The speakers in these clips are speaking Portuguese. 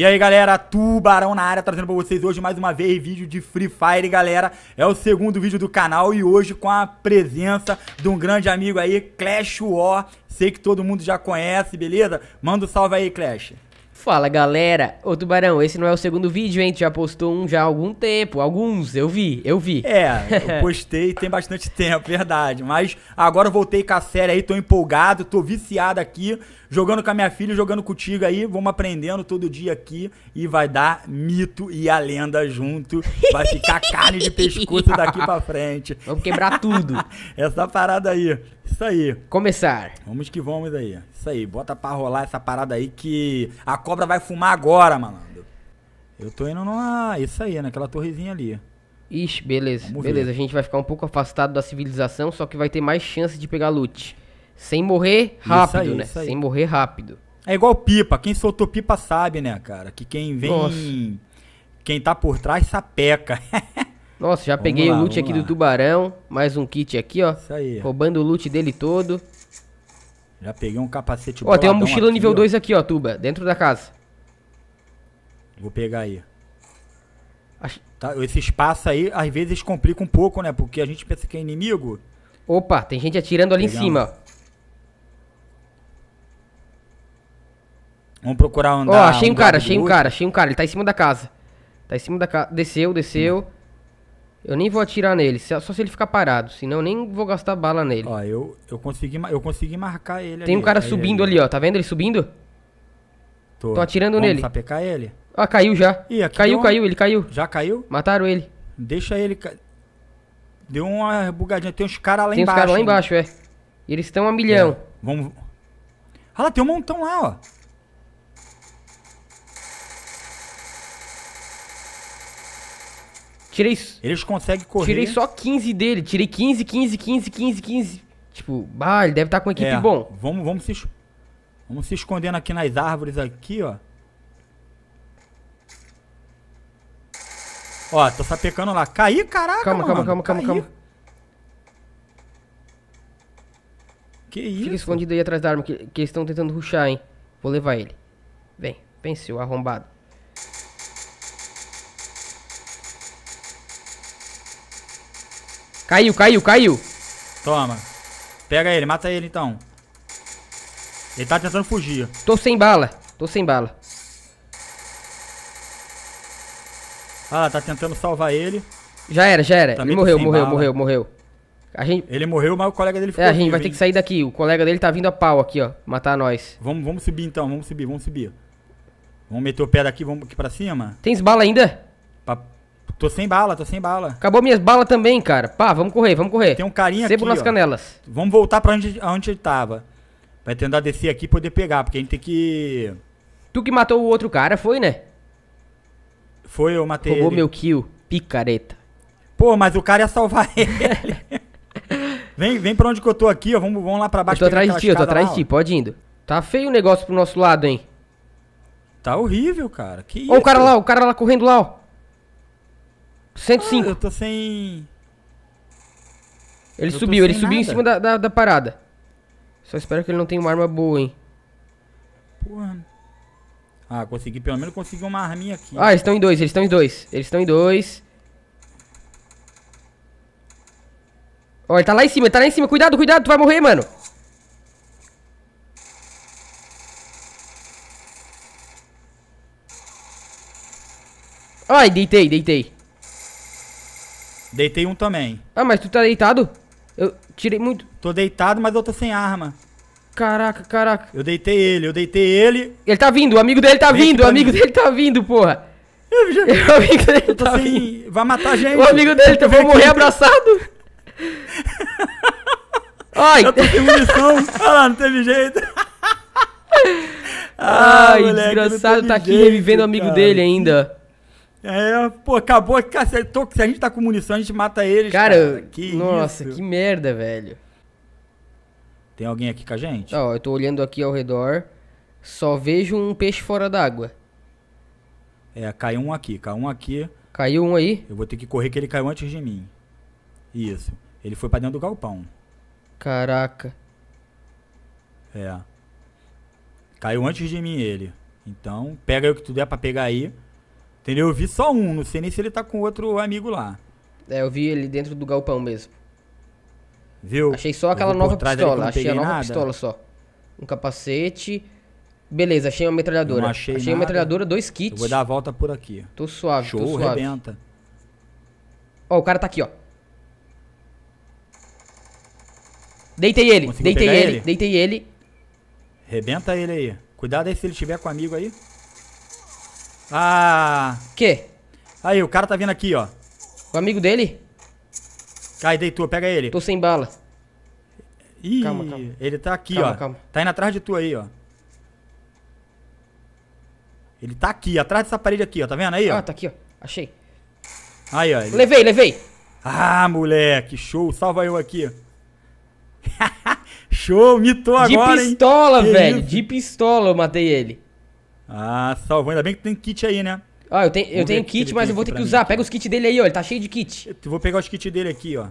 E aí galera, Tubarão na área, trazendo pra vocês hoje mais uma vez vídeo de Free Fire galera É o segundo vídeo do canal e hoje com a presença de um grande amigo aí, Clash War Sei que todo mundo já conhece, beleza? Manda um salve aí Clash Fala galera, ô Tubarão, esse não é o segundo vídeo, hein? Tu já postou um já há algum tempo, alguns, eu vi, eu vi. É, eu postei tem bastante tempo, verdade. Mas agora eu voltei com a série aí, tô empolgado, tô viciado aqui, jogando com a minha filha, jogando contigo aí, vamos aprendendo todo dia aqui e vai dar mito e a lenda junto. Vai ficar carne de pescoço daqui pra frente. Vamos quebrar tudo. Essa parada aí. Isso aí. Começar. Vamos que vamos aí. Isso aí, bota pra rolar essa parada aí que a cobra vai fumar agora, malandro. Eu tô indo numa. Isso aí, naquela torrezinha ali. Ixi, beleza. beleza, a gente vai ficar um pouco afastado da civilização, só que vai ter mais chance de pegar loot. Sem morrer rápido, né? aí, né? Sem morrer rápido. É igual pipa. Quem soltou pipa sabe, né, cara? Que quem vem. Nossa. Quem tá por trás sapeca. Nossa, já Vamos peguei lá, o loot aqui lá. do tubarão. Mais um kit aqui, ó. Isso aí. Roubando o loot dele todo. Já peguei um capacete Ó, tem uma mochila aqui, nível 2 aqui, ó, Tuba. Dentro da casa. Vou pegar aí. Tá, esse espaço aí, às vezes, complica um pouco, né? Porque a gente pensa que é inimigo. Opa, tem gente atirando ali Pegamos. em cima, ó. Vamos procurar andar. Ó, achei um, um cara, achei um cara, achei um cara. Ele tá em cima da casa. Tá em cima da casa. Desceu, desceu. Eu nem vou atirar nele, só se ele ficar parado, senão eu nem vou gastar bala nele. Ó, eu, eu, consegui, eu consegui marcar ele Tem ali, um cara subindo ali, ó. Tá vendo ele subindo? Tô, Tô atirando Vamos nele. sapecar ele. Ah, caiu já. Ih, caiu, caiu, um... ele caiu. Já caiu? Mataram ele. Deixa ele. Ca... Deu uma bugadinha. Tem uns caras lá tem embaixo. Tem uns caras lá embaixo, é. Eles estão a milhão. É. Vamos. Ah lá, tem um montão lá, ó. Tirei. Eles conseguem correr. Tirei só 15 dele. Tirei 15, 15, 15, 15, 15. Tipo, bah, ele deve estar tá com uma equipe é, bom. Vamos, vamos, se, vamos se escondendo aqui nas árvores aqui, ó. Ó, tô sapecando lá. Caí, caraca, Calma, mano. calma, calma, calma, Caí. calma. Que isso? Fica escondido aí atrás da arma, que, que eles estão tentando ruxar, hein. Vou levar ele. Vem, vem, seu arrombado. Caiu, caiu, caiu. Toma. Pega ele, mata ele então. Ele tá tentando fugir. Tô sem bala. Tô sem bala. Ah, tá tentando salvar ele. Já era, já era. Também ele morreu, morreu, bala. morreu, morreu. A gente... Ele morreu, mas o colega dele ficou. É, a gente vivo, vai ter hein? que sair daqui. O colega dele tá vindo a pau aqui, ó. Matar nós. Vamos, vamos subir então, vamos subir, vamos subir. Vamos meter o pé daqui, vamos aqui pra cima. Tem bala ainda? Pra... Tô sem bala, tô sem bala. Acabou minhas balas também, cara. Pá, vamos correr, vamos correr. Tem um carinha Sebo aqui, nas ó. canelas. Vamos voltar pra onde, onde ele tava. Vai tentar descer aqui e poder pegar, porque a gente tem que... Tu que matou o outro cara, foi, né? Foi, eu matei Roubou ele. meu kill, picareta. Pô, mas o cara ia salvar ele. vem, vem pra onde que eu tô aqui, ó. Vamos, vamos lá pra baixo. Eu tô atrás de ti, eu tô atrás de ti, pode indo. Tá feio o negócio pro nosso lado, hein? Tá horrível, cara. Que Ó, o cara lá, o cara lá correndo lá, ó. 105. Ah, eu tô sem. Ele eu subiu, ele subiu nada. em cima da, da, da, parada. Só espero que ele não tenha uma arma boa, hein. Porra. Ah, consegui, pelo menos consegui uma arminha aqui. Ah, eles estão em dois, eles estão em dois. Eles estão em dois. Ó, ele tá lá em cima, ele tá lá em cima. Cuidado, cuidado, tu vai morrer, mano. Ai, deitei, deitei. Deitei um também. Ah, mas tu tá deitado? Eu tirei muito. Tô deitado, mas eu tô sem arma. Caraca, caraca. Eu deitei ele, eu deitei ele. Ele tá vindo, o amigo dele tá Vem vindo, o amigo mim. dele tá vindo, porra. Eu já... O amigo dele eu tô tá sem... vindo. Vai matar a gente. O amigo dele tá... vai morrer abraçado. Ai. Eu tô sem munição. Olha lá, não teve jeito. Ai, ah, moleque, desgraçado, tá aqui jeito, revivendo o amigo cara. dele ainda. É, pô, acabou. Cacete, se a gente tá com munição, a gente mata eles. Cara, cara. que nossa, isso? que merda, velho. Tem alguém aqui com a gente? Ó, eu tô olhando aqui ao redor, só vejo um peixe fora d'água. É, caiu um aqui, caiu um aqui. Caiu um aí? Eu vou ter que correr que ele caiu antes de mim. Isso. Ele foi pra dentro do galpão. Caraca. É. Caiu antes de mim ele. Então, pega o que tu der pra pegar aí. Entendeu? Eu vi só um, não sei nem se ele tá com outro amigo lá. É, eu vi ele dentro do galpão mesmo. Viu? Achei só aquela nova pistola, achei a nova nada. pistola só. Um capacete. Beleza, achei uma metralhadora. Não achei achei uma metralhadora, dois kits. Eu vou dar a volta por aqui. Tô suave, Show, tô suave. Rebenta. Ó, o cara tá aqui, ó. Deitei ele, deitei ele, ele, deitei ele. Rebenta ele aí. Cuidado aí se ele tiver com amigo aí. Ah. Que? Aí, o cara tá vindo aqui, ó. O amigo dele? Cai, deitou, pega ele. Tô sem bala. Ih, calma, calma. ele tá aqui, calma, ó. Calma. Tá indo atrás de tu aí, ó. Ele tá aqui, atrás dessa parede aqui, ó. Tá vendo aí, ó? Ah, tá aqui, ó. Achei. Aí, ó. Ele... Levei, levei. Ah, moleque, show. Salva eu aqui. show, mitou de agora, pistola, hein? De pistola, velho. De pistola eu matei ele. Ah, salvou. Ainda bem que tem kit aí, né? Ó, eu tenho, eu tenho kit, mas eu vou ter que mim. usar. Pega os kits dele aí, ó. Ele tá cheio de kit. Eu vou pegar os kits dele aqui, ó.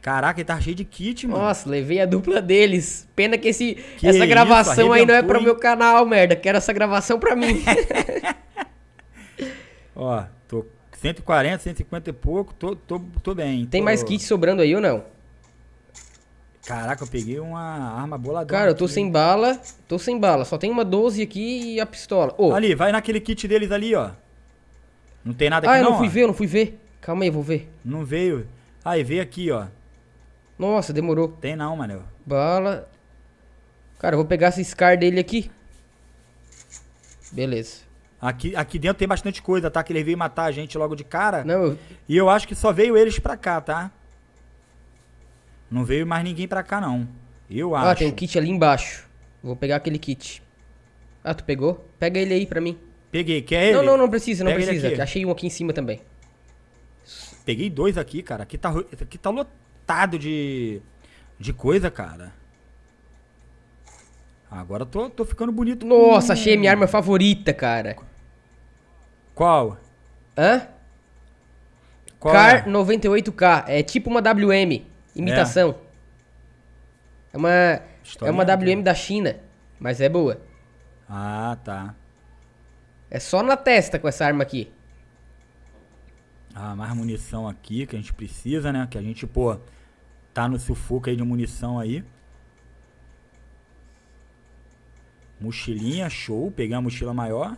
Caraca, ele tá cheio de kit, mano. Nossa, levei a dupla deles. Pena que, esse, Que essa gravação aí não é pro meu canal, merda. Quero essa gravação pra mim. Ó, tô 140, 150 e pouco, tô, tô, tô bem. Tem mais kit sobrando aí ou não? Caraca, eu peguei uma arma boladona. Cara, eu tô aqui. sem bala, tô sem bala. Só tem uma 12 aqui e a pistola. Oh. Ali, vai naquele kit deles ali, ó. Não tem nada aqui ah, não, Ah, eu não fui ó. ver, eu não fui ver. Calma aí, eu vou ver. Não veio. Ah, e veio aqui, ó. Nossa, demorou. Tem não, mano. Bala. Cara, eu vou pegar esse Scar dele aqui. Beleza. Aqui, aqui dentro tem bastante coisa, tá? Que ele veio matar a gente logo de cara. Não, eu... E eu acho que só veio eles pra cá, tá? Não veio mais ninguém pra cá, não. Eu acho. Ah, tem um kit ali embaixo. Vou pegar aquele kit. Ah, tu pegou? Pega ele aí pra mim. Peguei, quer ele? Não, não, não precisa, não Pega precisa. Achei um aqui em cima também. Peguei dois aqui, cara. Aqui tá, aqui tá lotado de, de coisa, cara. Agora eu tô, tô ficando bonito. Nossa, achei minha arma favorita, cara. Qual? Hã? Qual Car é? 98K. É tipo uma WM. Imitação. É, é uma. História é uma WM da China, mas é boa. Ah, tá. É só na testa com essa arma aqui. Ah, mais munição aqui que a gente precisa, né? Que a gente, pô, tá no sufoco aí de munição aí. Mochilinha, show. Peguei a mochila maior.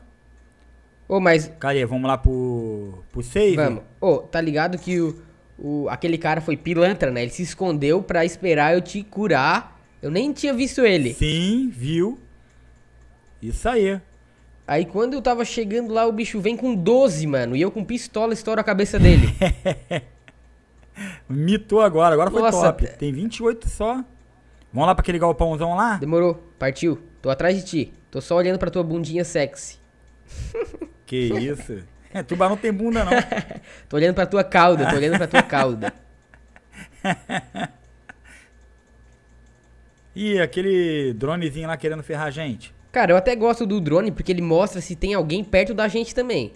Ô, mas. Cadê? Vamos lá pro. pro save? Vamos. Ô, tá ligado que o, o, aquele cara foi pilantra, né? Ele se escondeu para esperar eu te curar. Eu nem tinha visto ele. Sim, viu? Isso aí. Aí quando eu tava chegando lá, o bicho vem com 12, mano. E eu com pistola estouro a cabeça dele. Mitou agora, agora foi Nossa, top. É- Tem 28 só. Vamos lá pra aquele galpãozão lá? Demorou, partiu. Tô atrás de ti. Tô só olhando pra tua bundinha sexy. Que isso? É, tubarão tem bunda, não. tô olhando pra tua cauda, tô olhando pra tua cauda. e aquele dronezinho lá querendo ferrar a gente? Cara, eu até gosto do drone porque ele mostra se tem alguém perto da gente também.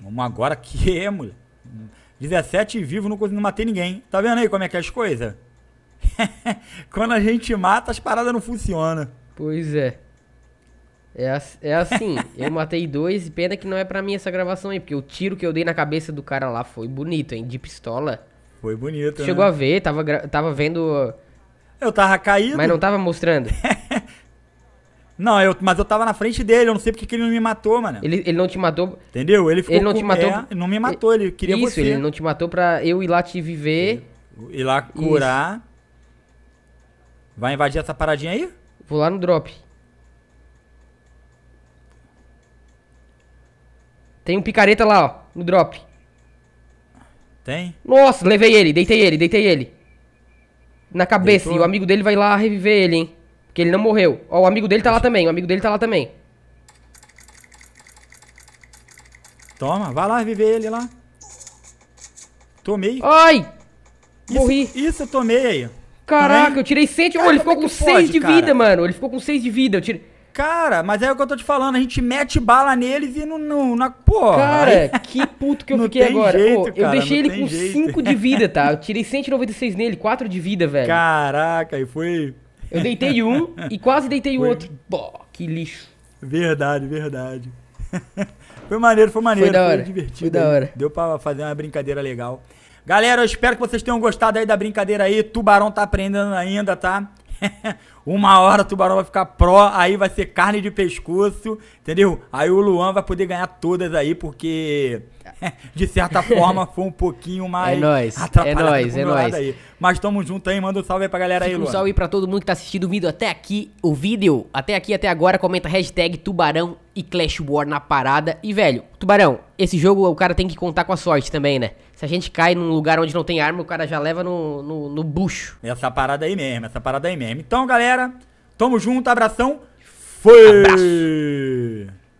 Vamos agora que é, mulher. 17 vivo, não, não matei ninguém. Tá vendo aí como é que é as coisas? Quando a gente mata, as paradas não funcionam. Pois é. É, é assim, eu matei dois, pena que não é pra mim essa gravação aí, porque o tiro que eu dei na cabeça do cara lá foi bonito, hein? De pistola. Foi bonito, né? Chegou né? a ver, tava, tava vendo. Eu tava caído. Mas não tava mostrando. não, eu, mas eu tava na frente dele, eu não sei porque que ele não me matou, mano. Ele, ele não te matou. Entendeu? Ele ficou. Ele não com, te matou. É, não me matou, ele queria isso, você. Isso, ele não te matou pra eu ir lá te viver. Ir lá curar. Isso. Vai invadir essa paradinha aí? Vou lá no drop. Tem um picareta lá, ó, no drop. Tem? Nossa, levei ele, deitei ele, deitei ele. Na cabeça, Deitou? e o amigo dele vai lá reviver ele, hein. Porque ele não morreu. Ó, o amigo dele tá lá também, o amigo dele tá lá também. Toma, vai lá reviver ele lá. Tomei. Ai! Morri. Isso, eu tomei aí. Caraca, tomei. eu tirei 100. Cento... Oh, ele ficou com 6 de vida, mano. Ele ficou com 6 de vida. Eu tirei... Cara, mas é o que eu tô te falando, a gente mete bala neles e não. não na, pô. Cara, que puto que eu fiquei agora. Jeito, pô, cara, eu deixei ele com 5 de vida, tá? Eu tirei 196 nele, 4 de vida, velho. Caraca, e foi. Eu deitei um e quase deitei o outro. Pô, que lixo. Verdade, verdade. Foi maneiro, foi maneiro. Foi, da hora. foi divertido. Foi da hora. Deu pra fazer uma brincadeira legal. Galera, eu espero que vocês tenham gostado aí da brincadeira aí. Tubarão tá aprendendo ainda, tá? Uma hora o Tubarão vai ficar pró, aí vai ser carne de pescoço, entendeu? Aí o Luan vai poder ganhar todas aí, porque de certa forma foi um pouquinho é mais é nóis, é nóis, é nóis. aí. Mas tamo junto aí, manda um salve aí pra galera Fica aí, Luan. Um salve pra todo mundo que tá assistindo o vídeo até aqui, o vídeo até aqui, até agora, comenta hashtag Tubarão e Clash War na parada. E, velho, Tubarão, esse jogo o cara tem que contar com a sorte também, né? Se a gente cai num lugar onde não tem arma, o cara já leva no, no, no bucho. Essa parada aí mesmo, essa parada aí mesmo. Então, galera, galera. Tamo junto, abração. Foi! Abraço.